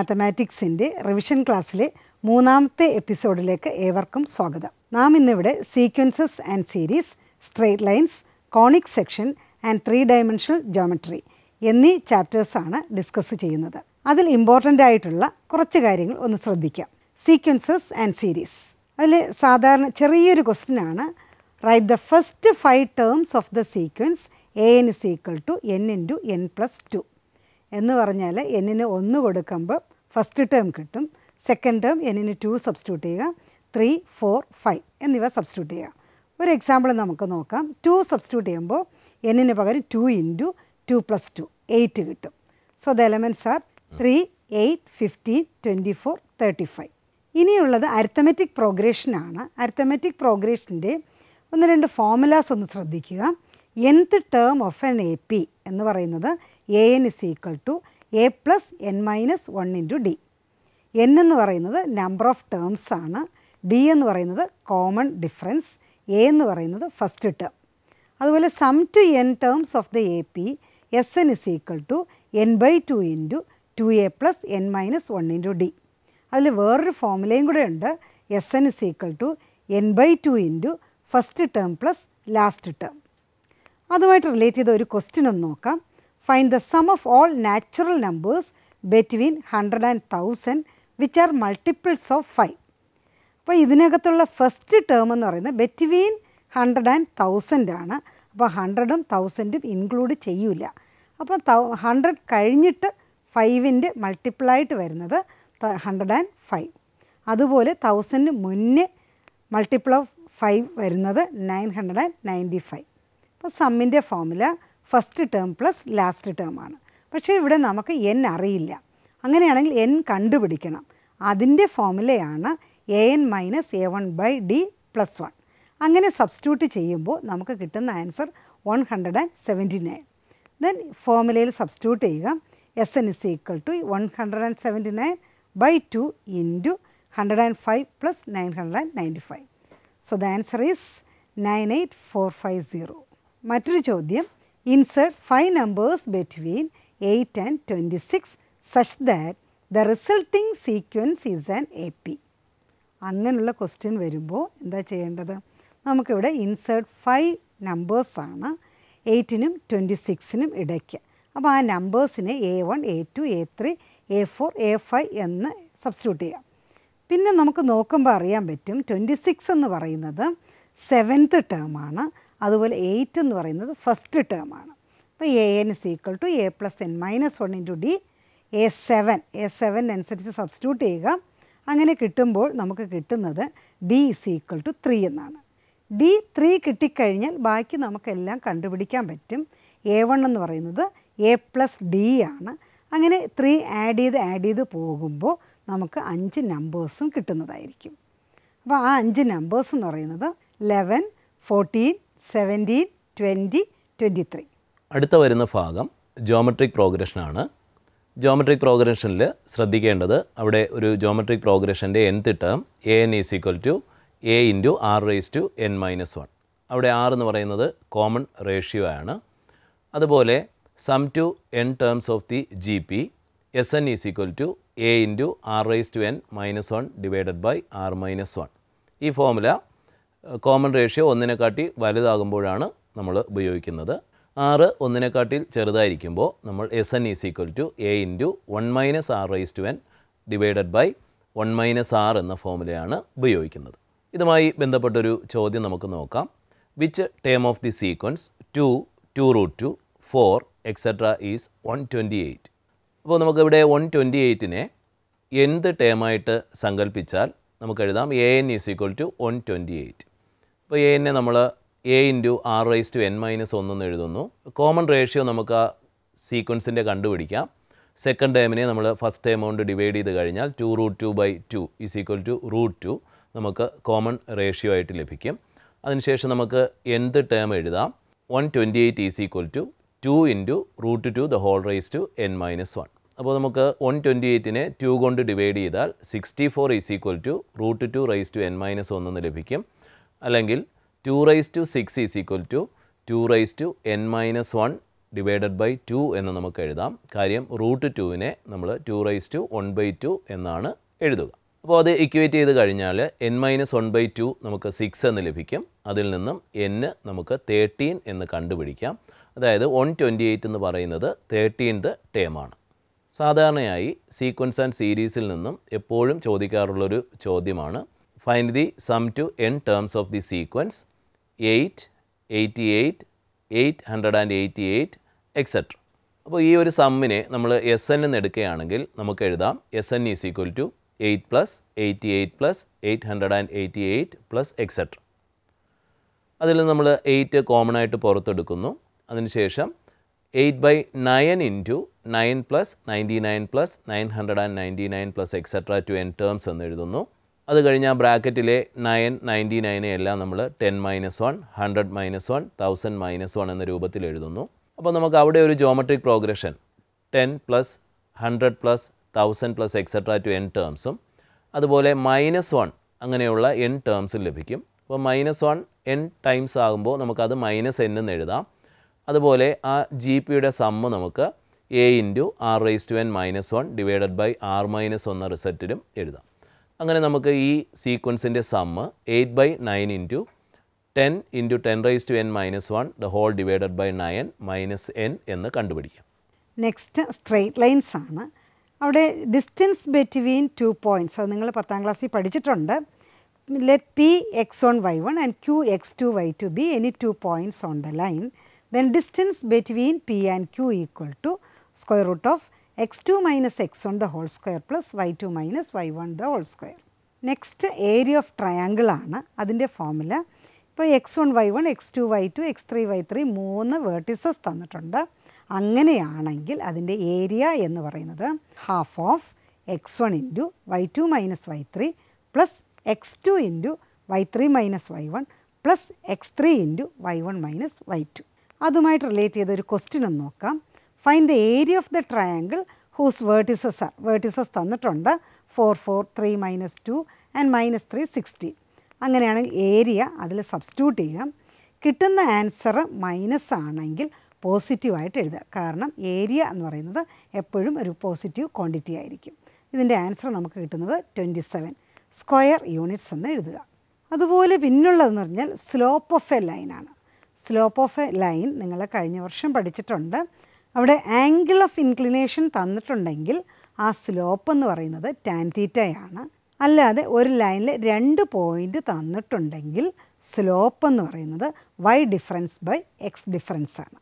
മാത്തമാറ്റിക്സിൻ്റെ revision ക്ലാസ്സിലെ മൂന്നാമത്തെ എപ്പിസോഡിലേക്ക് ഏവർക്കും സ്വാഗതം നാം ഇന്നിവിടെ sequences and series straight lines conic section and three dimensional geometry എന്നീ ചാപ്റ്റേഴ്സാണ് ഡിസ്കസ് ചെയ്യുന്നത് അതിൽ ഇമ്പോർട്ടൻ്റ് ആയിട്ടുള്ള കുറച്ച് കാര്യങ്ങൾ ഒന്ന് ശ്രദ്ധിക്കാം സീക്വൻസസ് ആൻഡ് സീരീസ് അതിൽ സാധാരണ ചെറിയൊരു ക്വസ്റ്റിനാണ് write the first five terms of the sequence A N is equal to N two N plus two എന്ന് പറഞ്ഞാൽ എന്നിന് ഒന്ന് കൊടുക്കുമ്പോൾ ഫസ്റ്റ് ടേം കിട്ടും സെക്കൻഡ് ടേം എന്നിന് ടു സബ്സ്റ്റിറ്റ്യൂട്ട് ചെയ്യുക ത്രീ ഫോർ ഫൈവ് എന്നിവ സബ്സ്റ്റിറ്റ്യൂട്ട് ചെയ്യുക ഒരു എക്സാമ്പിൾ നമുക്ക് നോക്കാം ടു സബ്സ്റ്റിറ്റ്യൂട്ട് ചെയ്യുമ്പോൾ എന്നിന് പകരം two into two plus two eight കിട്ടും so the elements are three eight fifteen twenty four thirty five ഇനിയുള്ളത് അരിത്തമെറ്റിക് പ്രോഗ്രേഷനാണ് അരിത്തമെറ്റിക് പ്രോഗ്രേഷൻ്റെ ഒന്ന് രണ്ട് ഫോമുലാസ് ഒന്ന് ശ്രദ്ധിക്കുക nth term of an A P എന്ന് പറയുന്നത് A N is equal to A plus N minus one into D N എന്ന് പറയുന്നത് നമ്പർ ഓഫ് ടേംസ് ആണ് ഡി എന്ന് പറയുന്നത് കോമൺ ഡിഫറൻസ് എ എന്ന് പറയുന്നത് ഫസ്റ്റ് ടേം അതുപോലെ sum to N terms of the A P S N is equal to N by two into two A plus N minus one into D അതിൽ വേറൊരു ഫോമുലയും കൂടെ ഉണ്ട് S N is equal to N by two into first term plus last term അതുമായിട്ട് relate ചെയ്ത ഒരു question ഒന്ന് നോക്കാം Find the sum of all natural numbers between hundred and thousand which are multiples of five അപ്പോൾ ഇതിനകത്തുള്ള first term എന്ന് പറയുന്നത് between hundred and thousand ആണ് അപ്പോൾ ഹൺഡ്രഡും തൗസൻഡും ഇൻക്ലൂഡ് ചെയ്യൂല അപ്പോൾ തൗ ഹൺഡ്രഡ് കഴിഞ്ഞിട്ട് ഫൈവിൻ്റെ മൾട്ടിപ്പിളായിട്ട് വരുന്നത് ഹൺഡ്രഡ് ആൻഡ് ഫൈവ് അതുപോലെ തൗസൻഡിന് മുന്നേ മൾട്ടിപ്പിൾ ഓഫ് ഫൈവ് വരുന്നത് nine hundred and ninety five അപ്പോൾ സമ്മിൻ്റെ formula first term plus last term ആണ് പക്ഷേ ഇവിടെ നമുക്ക് എൻ അറിയില്ല അങ്ങനെയാണെങ്കിൽ എൻ കണ്ടുപിടിക്കണം അതിൻ്റെ ഫോമുലയാണ് A N minus A one by D plus one അങ്ങനെ സബ്സ്റ്റിറ്റ്യൂട്ട് ചെയ്യുമ്പോൾ നമുക്ക് കിട്ടുന്ന answer one hundred and seventy nine then ഫോമുലയിൽ സബ്സ്റ്റിറ്റ്യൂട്ട് ചെയ്യുക S N is equal to one hundred and seventy nine by two into hundred and five plus nine hundred and ninety five so the answer is nine eight four five zero മറ്റൊരു ചോദ്യം insert 5 numbers between 8 and 26 such that the resulting sequence is an AP. അങ്ങനെയുള്ള question വരുമ്പോൾ എന്താ ചെയ്യേണ്ടത് നമുക്കിവിടെ insert five നമ്പേഴ്സാണ് എയ്റ്റിനും twenty സിക്സിനും ഇടയ്ക്ക് അപ്പോൾ ആ നമ്പേഴ്സിനെ A one A two A three A four A five എന്ന് സബ്സ്റ്റിറ്റ്യൂട്ട് ചെയ്യാം പിന്നെ നമുക്ക് നോക്കുമ്പോൾ അറിയാൻ പറ്റും ട്വൻറ്റി സിക്സ് എന്ന് പറയുന്നത് സെവൻത്ത് ടേമാണ് അതുപോലെ എയ്റ്റ് എന്ന് പറയുന്നത് ഫസ്റ്റ് ടേം ആണ് അപ്പോൾ A N is equal to A plus N minus one into D A seven A seven അനുസരിച്ച് സബ്സ്റ്റിറ്റ്യൂട്ട് ചെയ്യുക അങ്ങനെ കിട്ടുമ്പോൾ നമുക്ക് കിട്ടുന്നത് D is equal to three എന്നാണ് ഡി ത്രീ കിട്ടിക്കഴിഞ്ഞാൽ ബാക്കി നമുക്കെല്ലാം കണ്ടുപിടിക്കാൻ പറ്റും എ വൺ എന്ന് പറയുന്നത് എ പ്ലസ് ഡി ആണ് അങ്ങനെ ത്രീ ആഡ് ചെയ്ത് ആഡ് ചെയ്ത് പോകുമ്പോൾ നമുക്ക് അഞ്ച് നമ്പേഴ്സും കിട്ടുന്നതായിരിക്കും അപ്പോൾ ആ അഞ്ച് നമ്പേഴ്സ് എന്ന് പറയുന്നത് eleven fourteen seventeen twenty twenty three അടുത്ത വരുന്ന ഭാഗം ജോമെട്രിക് പ്രോഗ്രഷനാണ് ജോമെട്രിക് പ്രോഗ്രഷനിൽ ശ്രദ്ധിക്കേണ്ടത് അവിടെ ഒരു ജോമെട്രിക് പ്രോഗ്രഷൻ്റെ nth term A N is equal to A into R raise to N minus one അവിടെ ആർ എന്ന് പറയുന്നത് കോമൺ റേഷ്യോ ആണ് അതുപോലെ sum to N terms of the G P S N is equal to A into R raise to N minus one divided by R minus one ഈ formula common ratio ഒന്നിനെക്കാട്ടി വലുതാകുമ്പോഴാണ് നമ്മൾ ഉപയോഗിക്കുന്നത് R ഒന്നിനെക്കാട്ടിൽ ചെറുതായിരിക്കുമ്പോൾ നമ്മൾ S N is equal to A into one minus R raise to N divided by one minus R എന്ന ഫോമുലയാണ് ഉപയോഗിക്കുന്നത് ഇതുമായി ബന്ധപ്പെട്ടൊരു ചോദ്യം നമുക്ക് നോക്കാം which term of the sequence two two root two four etcetera is one twenty eight അപ്പോൾ നമുക്കിവിടെ വൺ ട്വൻറ്റി എയ്റ്റിനെ എന്ത് ടേമായിട്ട് സങ്കല്പിച്ചാൽ നമുക്ക് എഴുതാം A N is equal to one twenty eight അപ്പോൾ എനെ നമ്മൾ A into R raise to N minus ഒന്ന് എന്ന് എഴുതുന്നു കോമൺ റേഷ്യോ നമുക്ക് ആ സീക്വൻസിൻ്റെ കണ്ടുപിടിക്കാം സെക്കൻഡ് ടേമിനെ നമ്മൾ ഫസ്റ്റ് ടേം കൊണ്ട് ഡിവൈഡ് ചെയ്ത് കഴിഞ്ഞാൽ two root two by two is equal to root two നമുക്ക് കോമൺ റേഷ്യോ ആയിട്ട് ലഭിക്കും അതിനുശേഷം നമുക്ക് എന്ത് ടേം എഴുതാം one twenty eight is equal to two into root two the whole raise to N minus one അപ്പോൾ നമുക്ക് വൺ ട്വൻറ്റി എയ്റ്റിനെ ടു കൊണ്ട് ഡിവൈഡ് ചെയ്താൽ sixty four is equal to root two raise to N minus ഒന്ന് ലഭിക്കും അല്ലെങ്കിൽ two raise to six is equal to two raise to N minus one divided by two എന്ന് നമുക്ക് എഴുതാം കാര്യം റൂട്ട് ടുവിനെ നമ്മൾ two raise to one by two എന്നാണ് എഴുതുക അപ്പോൾ അത് ഇക്വേറ്റ് ചെയ്ത് കഴിഞ്ഞാൽ N minus one by two നമുക്ക് സിക്സ് എന്ന് ലഭിക്കും അതിൽ നിന്നും എന്ന് നമുക്ക് തേർട്ടീൻ എന്ന് കണ്ടുപിടിക്കാം അതായത് വൺ ട്വൻറ്റി എയ്റ്റ് എന്ന് പറയുന്നത് തേർട്ടീൻത് ടേമാണ് സാധാരണയായി സീക്വൻസ് ആൻഡ് സീരീസിൽ നിന്നും എപ്പോഴും ചോദിക്കാറുള്ളൊരു ചോദ്യമാണ് find the sum to n terms of the sequence 8, 88, 888 etc. അപ്പോൾ ഈ ഒരു സമ്മിനെ നമ്മൾ എസ് എൻ എന്ന് എടുക്കുകയാണെങ്കിൽ നമുക്ക് എഴുതാം S N is equal to eight plus eighty eight plus eight hundred and eighty eight plus etcetera അതിൽ നമ്മൾ എയ്റ്റ് കോമൺ ആയിട്ട് പുറത്തെടുക്കുന്നു അതിനുശേഷം eight by nine into nine plus ninety nine plus nine hundred and ninety nine plus etcetera to N terms എന്ന് എഴുതുന്നു അത് കഴിഞ്ഞ് ആ ബ്രാക്കറ്റിലെ നയൻ നയൻറ്റി നയനെ എല്ലാം നമ്മൾ ten minus one hundred minus one thousand minus one എന്ന രൂപത്തിൽ എഴുതുന്നു അപ്പോൾ നമുക്ക് അവിടെ ഒരു geometric progression ten plus hundred plus thousand plus etcetera to N ടേംസും അതുപോലെ മൈനസ് വൺ അങ്ങനെയുള്ള എൻ ടേംസിൽ ലഭിക്കും അപ്പോൾ മൈനസ് വൺ എൻ ടൈംസ് ആകുമ്പോൾ നമുക്കത് മൈനസ് എൻ എന്ന് എഴുതാം അതുപോലെ ആ ജി പിയുടെ സമ്മ് നമുക്ക് A into R raise to N minus one divided by R minus എന്ന റിസൾട്ടിലും എഴുതാം അങ്ങനെ നമുക്ക് ഈ സീക്വൻസിൻ്റെ sum eight by nine into ten into ten raise to N minus one the whole divided by nine minus N എന്ന് കണ്ടുപിടിക്കാം next straight lines ആണ് അവിടെ ഡിസ്റ്റൻസ് ബിറ്റ്വീൻ ടു പോയിൻറ്റ്സ് അത് നിങ്ങൾ പത്താം ക്ലാസ്സിൽ പഠിച്ചിട്ടുണ്ട് let P X one Y one and Q X two Y two be any two points on the line then distance between P and Q equal to square root of x 2 minus x 1 the whole square plus y 2 minus y 1 the whole square. Next area of triangle ആണ് അതിൻ്റെ formula ഇപ്പോൾ X one Y one X two Y two X three Y three മൂന്ന് vertices തന്നിട്ടുണ്ട് അങ്ങനെയാണെങ്കിൽ അതിൻ്റെ area എന്ന് പറയുന്നത് half of X one into Y two minus Y three plus X two into Y three minus Y one plus X three into Y one minus Y two അതുമായിട്ട് relate ചെയ്ത ഒരു question ഒന്ന് നോക്കാം find the area of the triangle whose vertices vertices തന്നിട്ടുണ്ട് four four three minus two and minus three sixty അങ്ങനെയാണെങ്കിൽ area അതിൽ substitute ചെയ്യാം കിട്ടുന്ന ആൻസർ മൈനസ് ആണെങ്കിൽ പോസിറ്റീവായിട്ട് എഴുതുക കാരണം ഏരിയ എന്ന് പറയുന്നത് എപ്പോഴും ഒരു പോസിറ്റീവ് ക്വാണ്ടിറ്റി ആയിരിക്കും ഇതിൻ്റെ ആൻസർ നമുക്ക് കിട്ടുന്നത് ട്വൻറ്റി സെവൻ സ്ക്വയർ യൂണിറ്റ്സ് എന്ന് എഴുതുക അതുപോലെ പിന്നുള്ളതെന്ന് പറഞ്ഞാൽ സ്ലോപ്പ് ഓഫ് എ ലൈനാണ് സ്ലോപ്പ് ഓഫ് എ ലൈൻ നിങ്ങൾ കഴിഞ്ഞ വർഷം പഠിച്ചിട്ടുണ്ട് അവിടെ ആംഗിൾ ഓഫ് ഇൻക്ലിനേഷൻ തന്നിട്ടുണ്ടെങ്കിൽ ആ സ്ലോപ്പ് എന്ന് പറയുന്നത് ടാൻ തീറ്റയാണ് അല്ലാതെ ഒരു ലൈനിൽ രണ്ട് പോയിൻ്റ് തന്നിട്ടുണ്ടെങ്കിൽ സ്ലോപ്പ് എന്ന് പറയുന്നത് Y difference by X difference ആണ്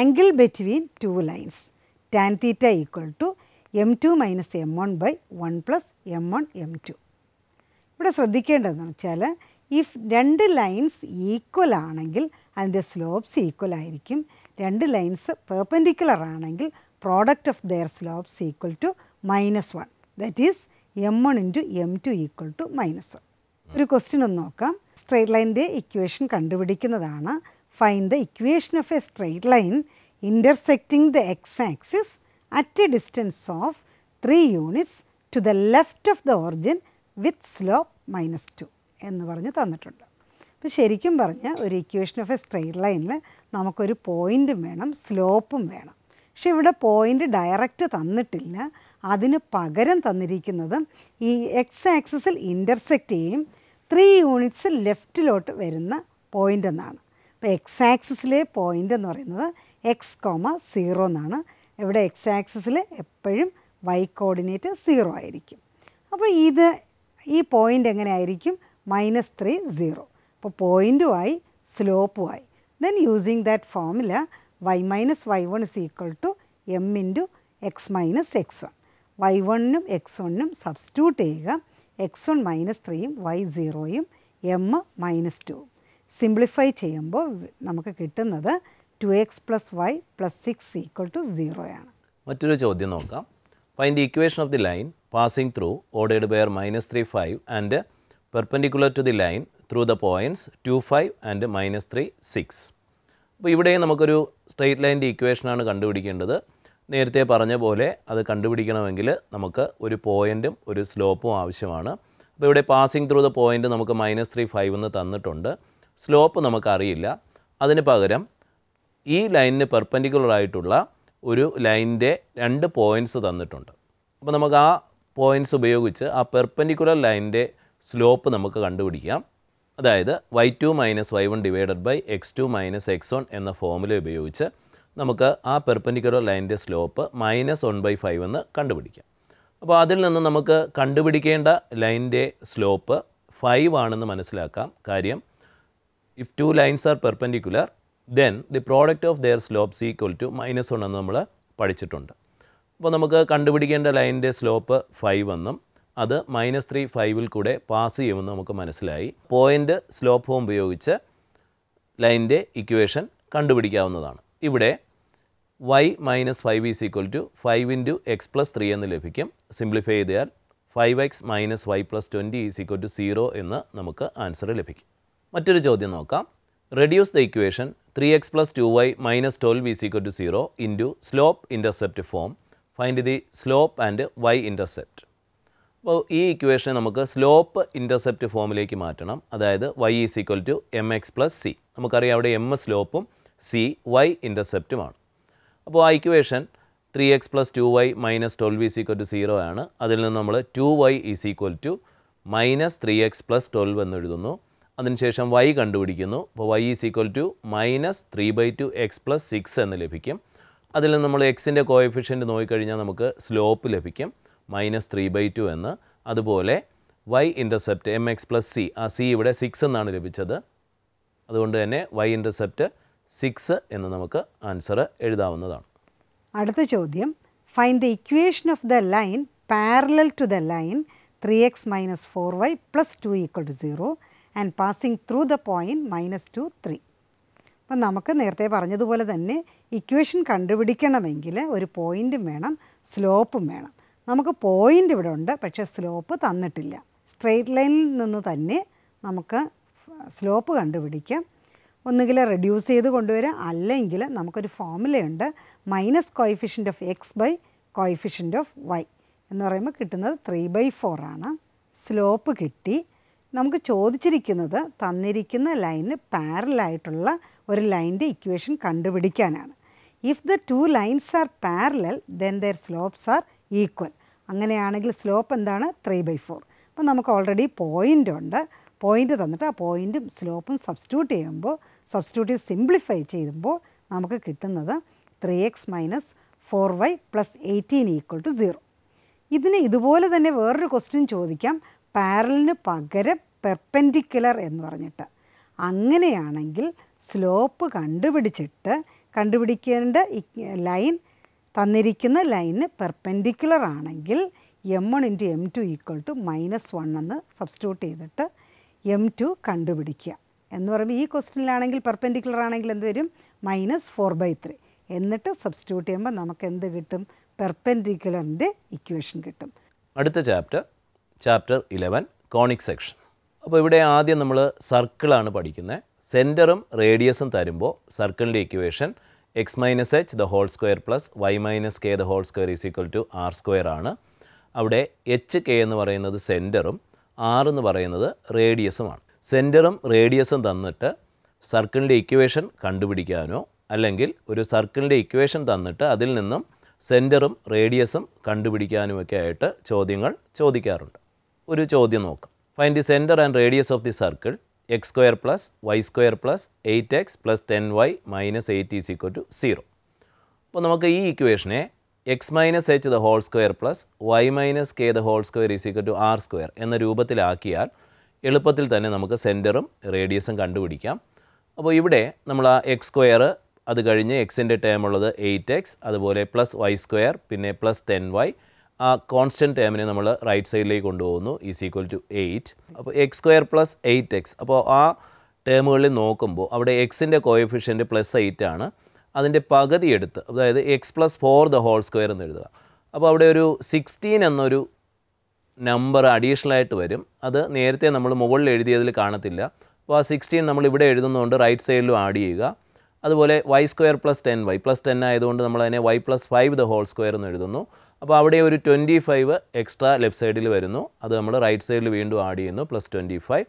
angle between two lines tan theta equal to M two minus M one by one plus M one M two ഇവിടെ ശ്രദ്ധിക്കേണ്ടതെന്ന് വെച്ചാൽ ഇഫ് രണ്ട് ലൈൻസ് ഈക്വൽ ആണെങ്കിൽ അതിൻ്റെ സ്ലോപ്സ് ഈക്വൽ ആയിരിക്കും രണ്ട് ലൈൻസ് പേർപ്പൻഡിക്കുലർ ആണെങ്കിൽ product of their slopes equal to minus one that is m one into m two equal to minus one ഒരു ക്വസ്റ്റ്യൻ ഒന്ന് നോക്കാം സ്ട്രെയിറ്റ് ലൈൻ്റെ ഇക്വേഷൻ കണ്ടുപിടിക്കുന്നതാണ് find the equation of a straight line intersecting the x axis at a distance of three units to the left of the origin with slope minus two എന്ന് പറഞ്ഞ് തന്നിട്ടുണ്ട് അപ്പോൾ ശരിക്കും പറഞ്ഞ ഒരു ഇക്വേഷൻ ഓഫ് എ സ്ട്രെയിറ്റ് ലൈനിൽ നമുക്കൊരു പോയിൻറ്റും വേണം സ്ലോപ്പും വേണം പക്ഷെ ഇവിടെ പോയിൻ്റ് ഡയറക്റ്റ് തന്നിട്ടില്ല അതിന് പകരം തന്നിരിക്കുന്നത് ഈ എക്സ് ആക്സിസിൽ ഇൻ്റർസെക്റ്റ് ചെയ്യും ത്രീ യൂണിറ്റ്സ് ലെഫ്റ്റിലോട്ട് വരുന്ന പോയിൻ്റ് എന്നാണ് അപ്പോൾ എക്സ് ആക്സിസിലെ പോയിൻ്റ് എന്ന് പറയുന്നത് എക്സ് കോമ സീറോ എന്നാണ് ഇവിടെ എക്സ് ആക്സിസിൽ എപ്പോഴും വൈ കോർഡിനേറ്റ് സീറോ ആയിരിക്കും അപ്പോൾ ഇത് ഈ പോയിൻ്റ് എങ്ങനെയായിരിക്കും മൈനസ് ത്രീ സീറോ അപ്പോൾ പോയിൻറ്റുമായി സ്ലോപ്പുമായി Then using that formula y minus y 1 is equal to m into x minus x 1. y 1 ഉം x 1 ഉം സബ്സ്റ്റിറ്റ്യൂട്ട് ചെയ്യുക എക്സ് വൺ മൈനസ് ത്രീയും വൈ സീറോയും എം മൈനസ് ടു സിംപ്ലിഫൈ ചെയ്യുമ്പോൾ നമുക്ക് കിട്ടുന്നത് two x plus y plus six equal to സീറോയാണ് മറ്റൊരു ചോദ്യം നോക്കാം find equation of the line passing through ordered pair minus three five and perpendicular to the line through the points two five and minus three six അപ്പോൾ ഇവിടെയും നമുക്കൊരു straight ലൈൻ്റെ ഇക്വേഷനാണ് കണ്ടുപിടിക്കേണ്ടത് നേരത്തെ പറഞ്ഞ പോലെ അത് കണ്ടുപിടിക്കണമെങ്കിൽ നമുക്ക് ഒരു പോയിൻറ്റും ഒരു സ്ലോപ്പും ആവശ്യമാണ് അപ്പോൾ ഇവിടെ പാസിംഗ് ത്രൂ ദ പോയിൻറ്റ് നമുക്ക് മൈനസ് ത്രീ ഫൈവ് എന്ന് തന്നിട്ടുണ്ട് സ്ലോപ്പ് നമുക്കറിയില്ല അതിന് പകരം ഈ ലൈനിന് ആയിട്ടുള്ള ഒരു ലൈനിൻ്റെ രണ്ട് പോയിൻറ്റ്സ് തന്നിട്ടുണ്ട് അപ്പോൾ നമുക്ക് ആ പോയിൻറ്റ്സ് ഉപയോഗിച്ച് ആ പെർപ്പൻഡിക്കുലർ ലൈനിൻ്റെ സ്ലോപ്പ് നമുക്ക് കണ്ടുപിടിക്കാം അതായത് y two minus Y one divided by x two minus x one എന്ന ഫോമുല ഉപയോഗിച്ച് നമുക്ക് ആ പെർപ്പൻഡിക്കുലർ ലൈനിൻ്റെ slope minus one by five എന്ന് കണ്ടുപിടിക്കാം അപ്പോൾ അതിൽ നിന്ന് നമുക്ക് കണ്ടുപിടിക്കേണ്ട ലൈനിൻ്റെ സ്ലോപ്പ് ഫൈവ് ആണെന്ന് മനസ്സിലാക്കാം കാര്യം if two lines are perpendicular then the product of their slopes equal to minus one എന്ന് നമ്മൾ പഠിച്ചിട്ടുണ്ട് അപ്പോൾ നമുക്ക് കണ്ടുപിടിക്കേണ്ട ലൈനിൻ്റെ സ്ലോപ്പ് ഫൈവ് എന്നും അത് മൈനസ് ത്രീ ഫൈവിൽ കൂടെ പാസ് ചെയ്യുമെന്ന് നമുക്ക് മനസ്സിലായി പോയിൻ്റ് സ്ലോപ്പ് ഹോം ഉപയോഗിച്ച് ലൈൻ്റെ ഇക്വേഷൻ കണ്ടുപിടിക്കാവുന്നതാണ് ഇവിടെ y minus five is equal to five into x plus three എന്ന് ലഭിക്കും സിംപ്ലിഫൈ ചെയ്താൽ five x minus y plus twenty is equal to zero എന്ന് നമുക്ക് ആൻസർ ലഭിക്കും മറ്റൊരു ചോദ്യം നോക്കാം reduce the equation three x plus two y minus twelve is equal to zero into slope intercept form find the slope and y intercept അപ്പോൾ ഈ ഇക്വേഷനെ നമുക്ക് സ്ലോപ്പ് ഇൻ്റർസെപ്റ്റ് ഫോമിലേക്ക് മാറ്റണം അതായത് Y is equal to m x plus c നമുക്കറിയാം അവിടെ എം സ്ലോപ്പും സി വൈ ഇൻ്റർസെപ്റ്റുമാണ് അപ്പോൾ ആ equation three x plus two y minus twelve is equal to zero ആണ് അതിൽ നിന്ന് നമ്മൾ two y is equal to minus three x plus twelve എന്ന് എഴുതുന്നു അതിനുശേഷം വൈ കണ്ടുപിടിക്കുന്നു അപ്പോൾ y is equal to minus three by two x plus six എന്ന് ലഭിക്കും അതിൽ നിന്ന് നമ്മൾ എക്സിൻ്റെ കോയഫിഷ്യൻറ്റ് നോക്കിക്കഴിഞ്ഞാൽ നമുക്ക് സ്ലോപ്പ് ലഭിക്കും മൈനസ് ത്രീ ബൈ ടു എന്ന് അതുപോലെ y intercept m x plus c ആ സി ഇവിടെ സിക്സ് എന്നാണ് ലഭിച്ചത് അതുകൊണ്ട് തന്നെ വൈ ഇൻ്റർസെപ്റ്റ് സിക്സ് എന്ന് നമുക്ക് ആൻസർ എഴുതാവുന്നതാണ് അടുത്ത ചോദ്യം find the equation of the line parallel to the line three x minus four y plus two equal to zero and passing through the point minus two three അപ്പം നമുക്ക് നേരത്തെ പറഞ്ഞതുപോലെ തന്നെ ഇക്വേഷൻ കണ്ടുപിടിക്കണമെങ്കിൽ ഒരു പോയിൻറ്റും വേണം സ്ലോപ്പും വേണം നമുക്ക് പോയിൻ്റ് ഇവിടെ ഉണ്ട് പക്ഷേ സ്ലോപ്പ് തന്നിട്ടില്ല സ്ട്രെയിറ്റ് ലൈനിൽ നിന്ന് തന്നെ നമുക്ക് സ്ലോപ്പ് കണ്ടുപിടിക്കാം ഒന്നുകിൽ റെഡ്യൂസ് ചെയ്ത് കൊണ്ടുവരാം അല്ലെങ്കിൽ നമുക്കൊരു ഫോമുലയുണ്ട് minus coefficient of x by coefficient of y എന്ന് പറയുമ്പോൾ കിട്ടുന്നത് ത്രീ ബൈ ഫോറാണ് സ്ലോപ്പ് കിട്ടി നമുക്ക് ചോദിച്ചിരിക്കുന്നത് തന്നിരിക്കുന്ന ലൈനിന് പാരലായിട്ടുള്ള ഒരു ലൈൻ്റെ ഇക്വേഷൻ കണ്ടുപിടിക്കാനാണ് if the two lines are parallel then their slopes are equal അങ്ങനെയാണെങ്കിൽ സ്ലോപ്പ് എന്താണ് ത്രീ ബൈ ഫോർ അപ്പം നമുക്ക് ഓൾറെഡി പോയിൻ്റ് ഉണ്ട് പോയിൻ്റ് തന്നിട്ട് ആ പോയിൻറ്റും സ്ലോപ്പും സബ്സ്റ്റിറ്റ്യൂട്ട് ചെയ്യുമ്പോൾ സബ്സ്റ്റിറ്റ്യൂട്ട് സിംപ്ലിഫൈ ചെയ്യുമ്പോൾ നമുക്ക് കിട്ടുന്നത് three x minus four y plus eighteen equal to zero ഇതിന് ഇതുപോലെ തന്നെ വേറൊരു ക്വസ്റ്റ്യൻ ചോദിക്കാം പാരലിന് പകരം പെർപെൻഡിക്കുലർ എന്ന് പറഞ്ഞിട്ട് അങ്ങനെയാണെങ്കിൽ സ്ലോപ്പ് കണ്ടുപിടിച്ചിട്ട് കണ്ടുപിടിക്കേണ്ട ലൈൻ തന്നിരിക്കുന്ന ലൈന് പെർപെൻഡിക്കുലർ ആണെങ്കിൽ m one into m two equal to minus one എന്ന് സബ്സ്റ്റിറ്റ്യൂട്ട് ചെയ്തിട്ട് എം ടു കണ്ടുപിടിക്കുക എന്ന് പറയുമ്പോൾ ഈ ക്വസ്റ്റിനിലാണെങ്കിൽ പെർപെൻഡിക്കുലർ ആണെങ്കിൽ എന്ത് വരും മൈനസ് ഫോർ ബൈ ത്രീ എന്നിട്ട് സബ്സ്റ്റിറ്റ്യൂട്ട് ചെയ്യുമ്പോൾ നമുക്ക് എന്ത് കിട്ടും പെർപെൻഡിക്കുലറിൻ്റെ ഇക്വേഷൻ കിട്ടും അടുത്ത chapter chapter eleven conic section അപ്പോൾ ഇവിടെ ആദ്യം നമ്മൾ സർക്കിളാണ് പഠിക്കുന്നത് സെൻറ്ററും റേഡിയസും തരുമ്പോൾ സർക്കിളിൻ്റെ equation x minus h the whole square plus y minus k the whole square is equal to r square ആണ് അവിടെ എച്ച് കെ എന്ന് പറയുന്നത് സെൻറ്ററും ആർ എന്ന് പറയുന്നത് റേഡിയസുമാണ് സെൻറ്ററും റേഡിയസും തന്നിട്ട് സർക്കിളിൻ്റെ ഇക്വേഷൻ കണ്ടുപിടിക്കാനോ അല്ലെങ്കിൽ ഒരു സർക്കിളിൻ്റെ ഇക്വേഷൻ തന്നിട്ട് അതിൽ നിന്നും സെൻറ്ററും റേഡിയസും കണ്ടുപിടിക്കാനുമൊക്കെ ആയിട്ട് ചോദ്യങ്ങൾ ചോദിക്കാറുണ്ട് ഒരു ചോദ്യം നോക്കാം find the centre and radius of the circle x square plus y square plus eight x plus ten y minus eight is equal to zero അപ്പോൾ നമുക്ക് ഈ ഇക്വേഷനെ x minus h the whole square plus y minus k the whole square is equal to r square എന്ന രൂപത്തിലാക്കിയാൽ എളുപ്പത്തിൽ തന്നെ നമുക്ക് സെൻറ്ററും റേഡിയസും കണ്ടുപിടിക്കാം അപ്പോൾ ഇവിടെ നമ്മൾ ആ എക്സ് സ്ക്വയർ അത് കഴിഞ്ഞ് എക്സിൻ്റെ ടേം ഉള്ളത് എയ്റ്റ് എക്സ് അതുപോലെ പ്ലസ് വൈ സ്ക്വയർ പിന്നെ പ്ലസ് ടെൻ വൈ ആ കോൺസ്റ്റൻറ്റ് ടേമിനെ നമ്മൾ റൈറ്റ് സൈഡിലേക്ക് കൊണ്ടുപോകുന്നു ഈസ് ഈക്വൽ ടു എയ്റ്റ് അപ്പോൾ x square plus eight x അപ്പോൾ ആ ടേമുകളിൽ നോക്കുമ്പോൾ അവിടെ എക്സിൻ്റെ കോയഫിഷ്യൻറ്റ് പ്ലസ് എയ്റ്റ് ആണ് അതിൻ്റെ പകുതി എടുത്ത് അതായത് x plus four the whole square എന്ന് എഴുതുക അപ്പോൾ അവിടെ ഒരു സിക്സ്റ്റീൻ എന്നൊരു നമ്പർ അഡീഷണലായിട്ട് വരും അത് നേരത്തെ നമ്മൾ മുകളിൽ എഴുതിയതിൽ കാണത്തില്ല അപ്പോൾ ആ സിക്സ്റ്റീൻ നമ്മൾ ഇവിടെ എഴുതുന്നതുകൊണ്ട് റൈറ്റ് സൈഡിലും ആഡ് ചെയ്യുക അതുപോലെ y square plus ten y plus ten ആയതുകൊണ്ട് നമ്മൾ അതിനെ y plus five the whole square എന്ന് എഴുതുന്നു അപ്പോൾ അവിടെ ഒരു ട്വൻറ്റി ഫൈവ് എക്സ്ട്രാ ലെഫ്റ്റ് സൈഡിൽ വരുന്നു അത് നമ്മൾ റൈറ്റ് സൈഡിൽ വീണ്ടും ആഡ് ചെയ്യുന്നു പ്ലസ് ട്വൻറ്റി ഫൈവ്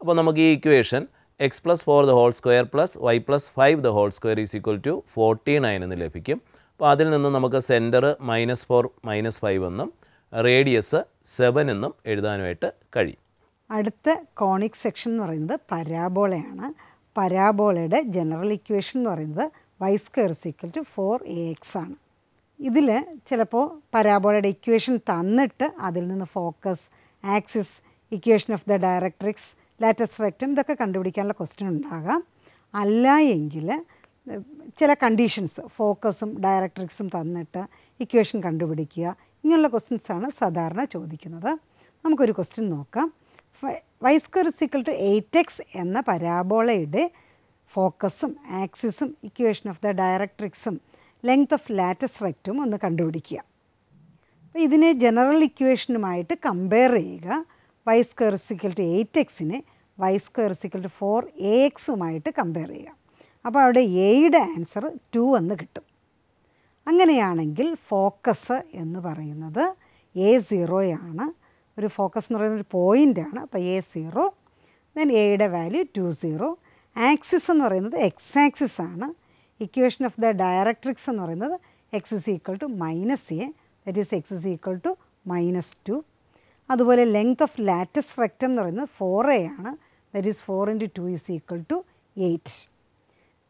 അപ്പോൾ നമുക്ക് ഈ equation x plus four the whole square plus y plus five the whole square is equal to forty nine എന്ന് ലഭിക്കും അപ്പോൾ അതിൽ നിന്ന് നമുക്ക് centre minus four minus five എന്നും റേഡിയസ് സെവൻ എന്നും എഴുതാനുമായിട്ട് കഴിയും അടുത്ത കോണിക് സെക്ഷൻ എന്ന് പറയുന്നത് പരാബോളയാണ് പരാബോളയുടെ ജനറൽ ഇക്വേഷൻ എന്ന് പറയുന്നത് y square equal to four a x ആണ് ഇതിൽ ചിലപ്പോൾ പരാബോളയുടെ ഇക്വേഷൻ തന്നിട്ട് അതിൽ നിന്ന് focus axis equation of the directrix latus rectum ഇതൊക്കെ കണ്ടുപിടിക്കാനുള്ള ക്വസ്റ്റ്യൻ ഉണ്ടാകാം അല്ല എങ്കിൽ ചില കണ്ടീഷൻസ് ഫോക്കസും ഡയറക്ട്രിക്സും തന്നിട്ട് ഇക്വേഷൻ കണ്ടുപിടിക്കുക ഇങ്ങനെയുള്ള ആണ് സാധാരണ ചോദിക്കുന്നത് നമുക്കൊരു ക്വസ്റ്റ്യൻ നോക്കാം y square is equal to eight x എന്ന പരാബോളയുടെ ഫോക്കസും ആക്സിസും ഇക്വേഷൻ ഓഫ് ദ ഡയറക്ട്രിക്സും ലെങ്ത് ഓഫ് ലാറ്റസ് റെക്റ്റും ഒന്ന് കണ്ടുപിടിക്കുക അപ്പോൾ ഇതിനെ ജനറൽ ഇക്വേഷനുമായിട്ട് കമ്പയർ ചെയ്യുക y square is equal to eight എക്സിനെ y square is equal to four a എക്സുമായിട്ട് കമ്പയർ ചെയ്യുക അപ്പോൾ അവിടെ എയുടെ ആൻസർ ടു എന്ന് കിട്ടും അങ്ങനെയാണെങ്കിൽ ഫോക്കസ് എന്ന് പറയുന്നത് എ സീറോയാണ് ഒരു ഫോക്കസ് എന്ന് പറയുന്ന ഒരു പോയിൻ്റാണ് അപ്പോൾ എ സീറോ ദെൻ എയുടെ വാല്യൂ ടു സീറോ ആക്സിസ് എന്ന് പറയുന്നത് എക്സ് ആക്സിസ് ആണ് ഇക്വേഷൻ ഓഫ് ദ ഡയറക്ട്രിക്സ് എന്ന് പറയുന്നത് x is equal to minus a that is x is equal to minus two അതുപോലെ ലെങ്ത് ഓഫ് ലാറ്റസ് റെക്റ്റം എന്ന് പറയുന്നത് four a ആണ് that is four into two is equal to eight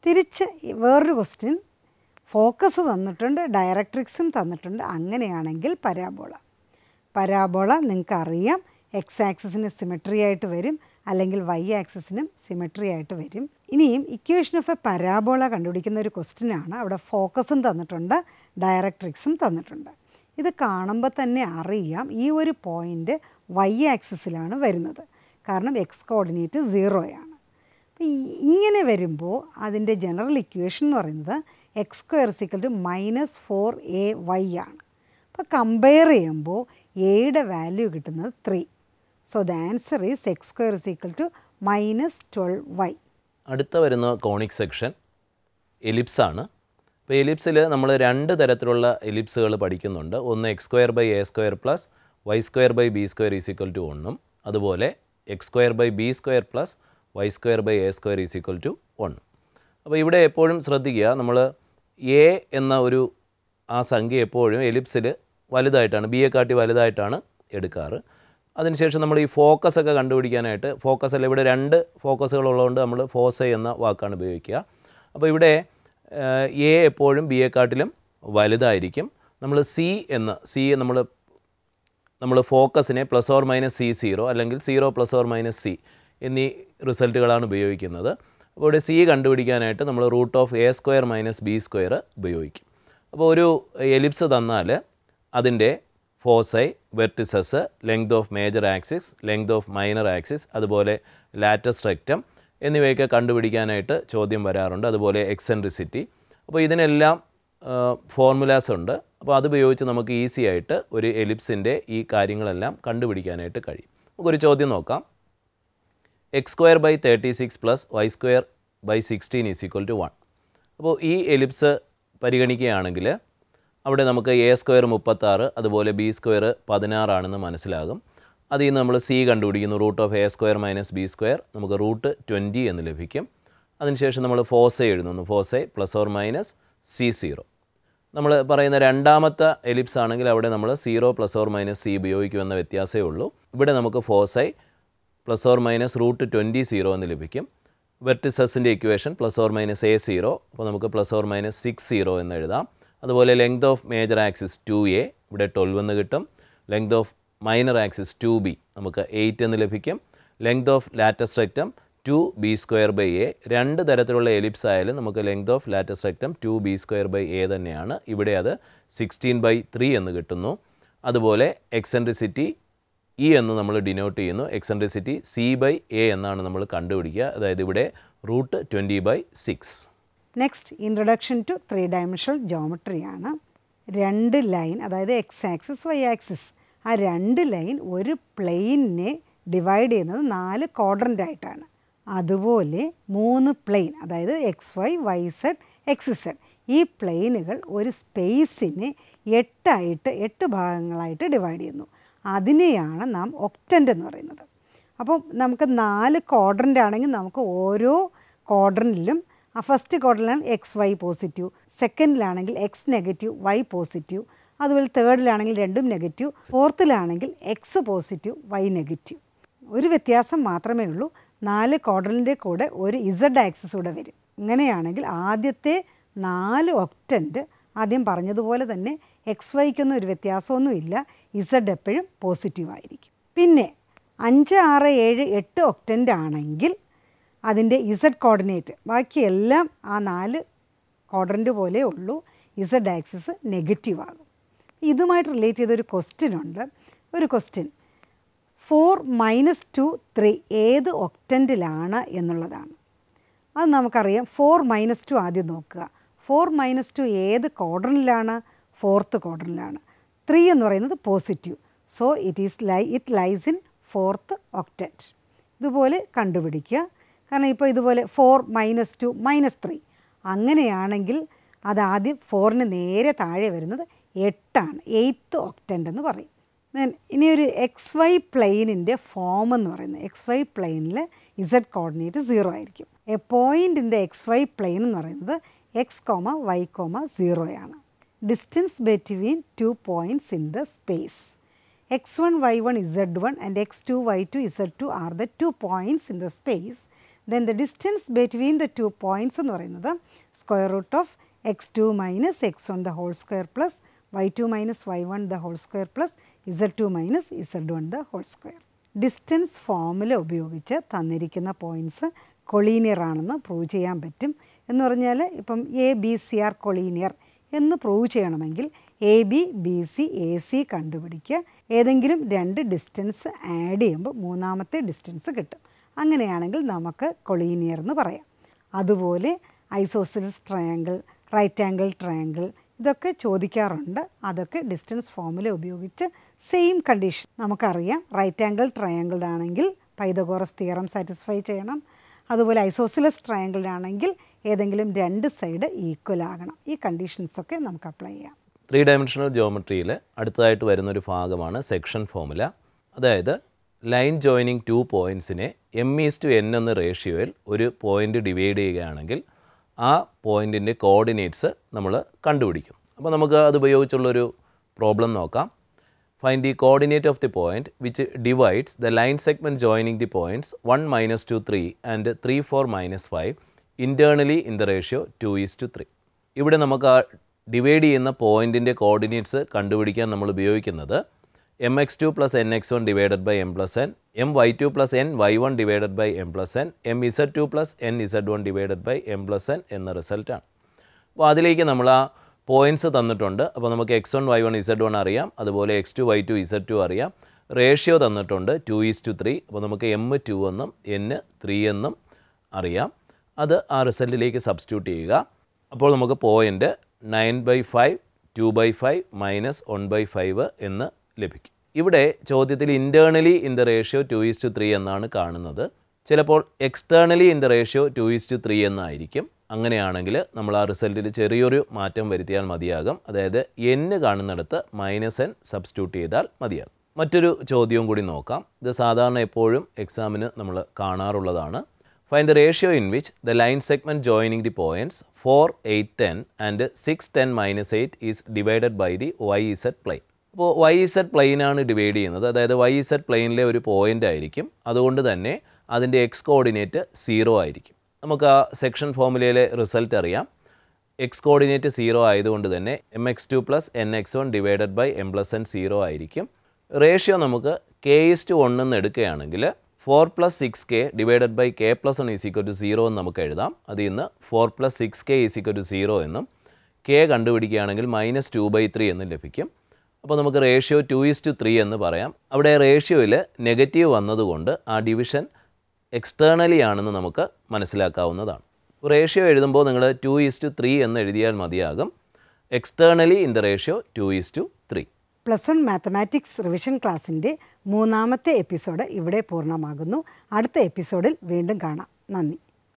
തിരിച്ച് വേറൊരു question focus തന്നിട്ടുണ്ട് ഡയറക്ട്രിക്സും തന്നിട്ടുണ്ട് അങ്ങനെയാണെങ്കിൽ parabola parabola നിങ്ങൾക്ക് അറിയാം എക്സ് ആക്സിസിന് സിമെട്രി ആയിട്ട് വരും അല്ലെങ്കിൽ വൈ ആക്സിസിനും സിമെട്രി ആയിട്ട് വരും ഇനിയും ഇക്വേഷൻ ഓഫ് എ പരാബോള കണ്ടുപിടിക്കുന്ന ഒരു ആണ് അവിടെ ഫോക്കസും തന്നിട്ടുണ്ട് ഡയറക്ട്രിക്സും തന്നിട്ടുണ്ട് ഇത് കാണുമ്പോൾ തന്നെ അറിയാം ഈ ഒരു പോയിൻ്റ് വൈ ആക്സിസിലാണ് വരുന്നത് കാരണം എക്സ് കോർഡിനേറ്റ് സീറോയാണ് അപ്പോൾ ഇങ്ങനെ വരുമ്പോൾ അതിൻ്റെ ജനറൽ ഇക്വേഷൻ എന്ന് പറയുന്നത് x square is equal to minus four a y ആണ് അപ്പോൾ കമ്പയർ ചെയ്യുമ്പോൾ എയുടെ വാല്യൂ കിട്ടുന്നത് three so the answer is x square is equal to minus twelve y അടുത്ത വരുന്ന കോണിക് സെക്ഷൻ എലിപ്സാണ് അപ്പോൾ എലിപ്സിൽ നമ്മൾ രണ്ട് തരത്തിലുള്ള എലിപ്സുകൾ പഠിക്കുന്നുണ്ട് ഒന്ന് x square by a square plus y square by b square is equal to ഒന്നും അതുപോലെ x square by b square plus y square by a square is equal to one അപ്പോൾ ഇവിടെ എപ്പോഴും ശ്രദ്ധിക്കുക നമ്മൾ എ എന്ന ഒരു ആ സംഖ്യ എപ്പോഴും എലിപ്സിൽ വലുതായിട്ടാണ് കാട്ടി വലുതായിട്ടാണ് എടുക്കാറ് അതിനുശേഷം നമ്മൾ ഈ ഫോക്കസ് ഒക്കെ കണ്ടുപിടിക്കാനായിട്ട് അല്ല ഇവിടെ രണ്ട് ഫോക്കസുകൾ ഉള്ളതുകൊണ്ട് നമ്മൾ ഫോസ എന്ന വാക്കാണ് ഉപയോഗിക്കുക അപ്പോൾ ഇവിടെ എ എപ്പോഴും ബി എക്കാട്ടിലും വലുതായിരിക്കും നമ്മൾ സി എന്ന് സി നമ്മൾ നമ്മൾ ഫോക്കസിനെ plus or minus c zero അല്ലെങ്കിൽ zero plus or minus c എന്നീ റിസൾട്ടുകളാണ് ഉപയോഗിക്കുന്നത് അപ്പോൾ ഇവിടെ സി കണ്ടുപിടിക്കാനായിട്ട് നമ്മൾ root of a square minus b square ഉപയോഗിക്കും അപ്പോൾ ഒരു എലിപ്സ് തന്നാൽ അതിൻ്റെ foci vertices length of major axis length of minor axis അതുപോലെ ലാറ്റസ് റെക്റ്റം എന്നിവയൊക്കെ കണ്ടുപിടിക്കാനായിട്ട് ചോദ്യം വരാറുണ്ട് അതുപോലെ എക്സെൻട്രിസിറ്റി അപ്പോൾ ഇതിനെല്ലാം ഫോർമുലാസ് ഉണ്ട് അപ്പോൾ അതുപയോഗിച്ച് നമുക്ക് ഈസി ആയിട്ട് ഒരു എലിപ്സിൻ്റെ ഈ കാര്യങ്ങളെല്ലാം കണ്ടുപിടിക്കാനായിട്ട് കഴിയും നമുക്കൊരു ചോദ്യം നോക്കാം x square by thirty six plus y square by sixteen is equal to one അപ്പോൾ ഈ എലിപ്സ് പരിഗണിക്കുകയാണെങ്കിൽ അവിടെ നമുക്ക് എ സ്ക്വയർ മുപ്പത്താറ് അതുപോലെ ബി സ്ക്വയർ പതിനാറാണെന്ന് മനസ്സിലാകും അതിൽ നിന്ന് നമ്മൾ സി കണ്ടുപിടിക്കുന്നു root of a square minus b square നമുക്ക് റൂട്ട് ട്വൻറ്റി എന്ന് ലഭിക്കും അതിനുശേഷം നമ്മൾ ഫോസെ എഴുതുന്നു foci plus or minus c zero നമ്മൾ പറയുന്ന രണ്ടാമത്തെ എലിപ്സ് ആണെങ്കിൽ അവിടെ നമ്മൾ zero plus or minus c ഉപയോഗിക്കുമെന്ന വ്യത്യാസമേ ഉള്ളൂ ഇവിടെ നമുക്ക് foci plus or minus root twenty zero എന്ന് ലഭിക്കും വെർട്ടിസസിൻ്റെ equation plus or minus a zero അപ്പോൾ നമുക്ക് plus or minus six zero എന്ന് എഴുതാം അതുപോലെ length of major axis two a ഇവിടെ ട്വൽവ് എന്ന് കിട്ടും length of minor axis two b നമുക്ക് എയ്റ്റ് എന്ന് ലഭിക്കും length of latus rectum two b square by a രണ്ട് തരത്തിലുള്ള എലിപ്സ് ആയാലും നമുക്ക് length of latus rectum two b square by a തന്നെയാണ് ഇവിടെ അത് സിക്സ്റ്റീൻ ബൈ ത്രീ എന്ന് കിട്ടുന്നു അതുപോലെ എക്സെൻട്രിസിറ്റി ഇ e എന്ന് നമ്മൾ ഡിനോട്ട് ചെയ്യുന്നു എക്സെൻട്രിസിറ്റി സി ബൈ എ എന്നാണ് നമ്മൾ കണ്ടുപിടിക്കുക അതായത് ഇവിടെ root twenty by six next introduction to three dimensional ജോമെട്രിയാണ് രണ്ട് ലൈൻ അതായത് എക്സ് ആക്സിസ് വൈ ആക്സിസ് ആ രണ്ട് ലൈൻ ഒരു പ്ലെയിനിനെ ഡിവൈഡ് ചെയ്യുന്നത് നാല് ക്വാഡ്രൻ്റ് ആയിട്ടാണ് അതുപോലെ മൂന്ന് പ്ലെയിൻ അതായത് x y y z x z ഈ പ്ലെയിനുകൾ ഒരു സ്പേസിനെ എട്ടായിട്ട് എട്ട് ഭാഗങ്ങളായിട്ട് ഡിവൈഡ് ചെയ്യുന്നു അതിനെയാണ് നാം ഒക്റ്റൻ്റ് എന്ന് പറയുന്നത് അപ്പം നമുക്ക് നാല് ക്വാഡ്രൻ്റ് ആണെങ്കിൽ നമുക്ക് ഓരോ ക്വാഡ്രൻറ്റിലും ആ ഫസ്റ്റ് ക്വാർട്ടറിലാണ് എക്സ് വൈ പോസിറ്റീവ് സെക്കൻഡിലാണെങ്കിൽ എക്സ് നെഗറ്റീവ് വൈ പോസിറ്റീവ് അതുപോലെ തേർഡിലാണെങ്കിൽ രണ്ടും നെഗറ്റീവ് ഫോർത്തിലാണെങ്കിൽ എക്സ് പോസിറ്റീവ് വൈ നെഗറ്റീവ് ഒരു വ്യത്യാസം മാത്രമേ ഉള്ളൂ നാല് ക്വാർട്ടറിൻ്റെ കൂടെ ഒരു ഇസഡ് ആക്സസ് കൂടെ വരും ഇങ്ങനെയാണെങ്കിൽ ആദ്യത്തെ നാല് ഒക്റ്റൻറ്റ് ആദ്യം പറഞ്ഞതുപോലെ തന്നെ എക്സ് വൈക്കൊന്നും ഒരു വ്യത്യാസമൊന്നുമില്ല ഇസഡ് എപ്പോഴും പോസിറ്റീവ് ആയിരിക്കും പിന്നെ അഞ്ച് ആറ് ഏഴ് എട്ട് ഒക്റ്റൻ്റ് ആണെങ്കിൽ അതിൻ്റെ ഇസഡ് കോർഡിനേറ്റ് ബാക്കിയെല്ലാം ആ നാല് ക്വാഡ്രൻ്റ് പോലെ ഉള്ളൂ ഇസഡ് ആക്സിസ് നെഗറ്റീവ് ആകും ഇതുമായിട്ട് റിലേറ്റ് ചെയ്തൊരു ക്വസ്റ്റ്യൻ ഉണ്ട് ഒരു question four minus two three ഏത് ഒക്ടൻറ്റിലാണ് എന്നുള്ളതാണ് അത് നമുക്കറിയാം ഫോർ മൈനസ് ടു ആദ്യം നോക്കുക ഫോർ മൈനസ് ടു ഏത് ക്വാഡ്രനിലാണ് ഫോർത്ത് ക്വാഡ്രനിലാണ് ത്രീ എന്ന് പറയുന്നത് positive so it is lie it lies in fourth octant ഇതുപോലെ കണ്ടുപിടിക്കുക കാരണം ഇപ്പോൾ ഇതുപോലെ four minus two minus three അങ്ങനെയാണെങ്കിൽ അതാദ്യം ഫോറിന് നേരെ താഴെ വരുന്നത് എട്ടാണ് എയ്ത്ത് ഒക്ടൻ്റ് എന്ന് പറയും ഇനി ഒരു എക്സ് വൈ പ്ലെയിനിൻ്റെ ഫോം എന്ന് പറയുന്നത് എക്സ് വൈ പ്ലെയിനിൽ ഇസഡ് കോർഡിനേറ്റ് സീറോ ആയിരിക്കും എ പോയിൻറ്റിൻ്റെ എക്സ് വൈ പ്ലെയിൻ എന്ന് പറയുന്നത് എക്സ് കോമ വൈ കോമ സീറോയാണ് distance between two points in the space x one Y one z one and x two Y two z two are the two points in the space then the distance between the two points എന്ന് പറയുന്നത് square root of x two minus x one the whole square plus y two minus Y one the whole square plus z two minus z one the whole square distance formula ഉപയോഗിച്ച് തന്നിരിക്കുന്ന points collinear ആണെന്ന് prove ചെയ്യാൻ പറ്റും എന്ന് പറഞ്ഞാൽ ഇപ്പം A B C are collinear എന്ന് prove ചെയ്യണമെങ്കിൽ A B B C A C കണ്ടുപിടിക്കുക ഏതെങ്കിലും രണ്ട് ഡിസ്റ്റൻസ് ആഡ് ചെയ്യുമ്പോൾ മൂന്നാമത്തെ ഡിസ്റ്റൻസ് കിട്ടും അങ്ങനെയാണെങ്കിൽ നമുക്ക് കൊളീനിയർ എന്ന് പറയാം അതുപോലെ isosceles triangle right angle triangle ഇതൊക്കെ ചോദിക്കാറുണ്ട് അതൊക്കെ ഡിസ്റ്റൻസ് ഫോമുല ഉപയോഗിച്ച് സെയിം കണ്ടീഷൻ നമുക്കറിയാം റൈറ്റ് ആംഗിൾ ട്രയാങ്കിൾ ആണെങ്കിൽ പൈതഗോറസ് തിയറം സാറ്റിസ്ഫൈ ചെയ്യണം അതുപോലെ ഐസോസിലസ് ട്രയാങ്കിൾ ആണെങ്കിൽ ഏതെങ്കിലും രണ്ട് സൈഡ് ഈക്വൽ ആകണം ഈ കണ്ടീഷൻസൊക്കെ നമുക്ക് അപ്ലൈ ചെയ്യാം ത്രീ ഡയമെൻഷണൽ ജോമെട്രിയിൽ അടുത്തതായിട്ട് വരുന്നൊരു ഭാഗമാണ് സെക്ഷൻ ഫോമുല അതായത് ലൈൻ ജോയിനിങ് ടു പോയിൻസിനെ എം ഈസ് ടു എൻ എന്ന റേഷ്യോയിൽ ഒരു പോയിൻ്റ് ഡിവൈഡ് ചെയ്യുകയാണെങ്കിൽ ആ പോയിൻറ്റിൻ്റെ കോർഡിനേറ്റ്സ് നമ്മൾ കണ്ടുപിടിക്കും അപ്പോൾ നമുക്ക് അത് ഉപയോഗിച്ചുള്ളൊരു പ്രോബ്ലം നോക്കാം find the coordinate of the point which divides the line segment joining the points one minus two three and three four minus five internally in the ratio two is to three ഇവിടെ നമുക്ക് ആ divide ചെയ്യുന്ന പോയിൻറ്റിൻ്റെ coordinates കണ്ടുപിടിക്കാൻ നമ്മൾ ഉപയോഗിക്കുന്നത് m x two plus n x one divided by m plus n m y two plus n y one divided by m plus n m z two plus n z one divided by m plus n എന്ന റിസൾട്ടാണ് അപ്പോൾ അതിലേക്ക് നമ്മൾ ആ points തന്നിട്ടുണ്ട് അപ്പോൾ നമുക്ക് x one Y one z one അറിയാം അതുപോലെ x two Y two z two അറിയാം റേഷ്യോ തന്നിട്ടുണ്ട് ടു ഈസ് ടു ത്രീ അപ്പോൾ നമുക്ക് എം ടു എന്നും എൻ ത്രീ എന്നും അറിയാം അത് ആ റിസൾട്ടിലേക്ക് സബ്സ്റ്റിറ്റ്യൂട്ട് ചെയ്യുക അപ്പോൾ നമുക്ക് point nine by five two by five minus one by five എന്ന് ലഭിക്കും ഇവിടെ ചോദ്യത്തിൽ internally in the ratio two is to three എന്നാണ് കാണുന്നത് ചിലപ്പോൾ externally in the ratio two is to three എന്നായിരിക്കും അങ്ങനെയാണെങ്കിൽ നമ്മൾ ആ റിസൾട്ടിൽ ചെറിയൊരു മാറ്റം വരുത്തിയാൽ മതിയാകും അതായത് എന് കാണുന്നിടത്ത് മൈനസ് എൻ സബ്സ്റ്റിറ്റ്യൂട്ട് ചെയ്താൽ മതിയാകും മറ്റൊരു ചോദ്യവും കൂടി നോക്കാം ഇത് സാധാരണ എപ്പോഴും എക്സാമിന് നമ്മൾ കാണാറുള്ളതാണ് find the ratio in which the line segment joining the points four eight ten and six ten minus eight is divided by the y z plane അപ്പോൾ വൈ സെറ്റ് പ്ലെയിനാണ് ഡിവൈഡ് ചെയ്യുന്നത് അതായത് വൈ സെറ്റ് പ്ലെയിനിലെ ഒരു point ആയിരിക്കും അതുകൊണ്ട് തന്നെ അതിൻ്റെ X coordinate zero ആയിരിക്കും നമുക്ക് ആ സെക്ഷൻ ഫോമുലയിലെ റിസൾട്ട് അറിയാം എക്സ് കോർഡിനേറ്റ് സീറോ ആയതുകൊണ്ട് തന്നെ m x two plus n x one divided by m plus n zero ആയിരിക്കും റേഷ്യോ നമുക്ക് കെ ഈസ് ടു വൺ എന്ന് എടുക്കുകയാണെങ്കിൽ four plus six k divided by k plus one is equal to zero എന്ന് നമുക്ക് എഴുതാം അതിൽ നിന്ന് four plus six k is equal to zero എന്നും കെ കണ്ടുപിടിക്കുകയാണെങ്കിൽ മൈനസ് ടു ബൈ ത്രീ എന്നും ലഭിക്കും അപ്പോൾ നമുക്ക് റേഷ്യോ ടു ഈസ്റ്റ് ത്രീ എന്ന് പറയാം അവിടെ റേഷ്യോയിൽ നെഗറ്റീവ് വന്നതുകൊണ്ട് ആ ഡിവിഷൻ എക്സ്റ്റേണലി ആണെന്ന് നമുക്ക് മനസ്സിലാക്കാവുന്നതാണ് റേഷ്യോ എഴുതുമ്പോൾ നിങ്ങൾ ടു ഈസ്റ്റ് ത്രീ എന്ന് എഴുതിയാൽ മതിയാകും externally in the ratio two is to three plus one mathematics revision ക്ലാസ്സിൻ്റെ മൂന്നാമത്തെ എപ്പിസോഡ് ഇവിടെ പൂർണ്ണമാകുന്നു അടുത്ത എപ്പിസോഡിൽ വീണ്ടും കാണാം നന്ദി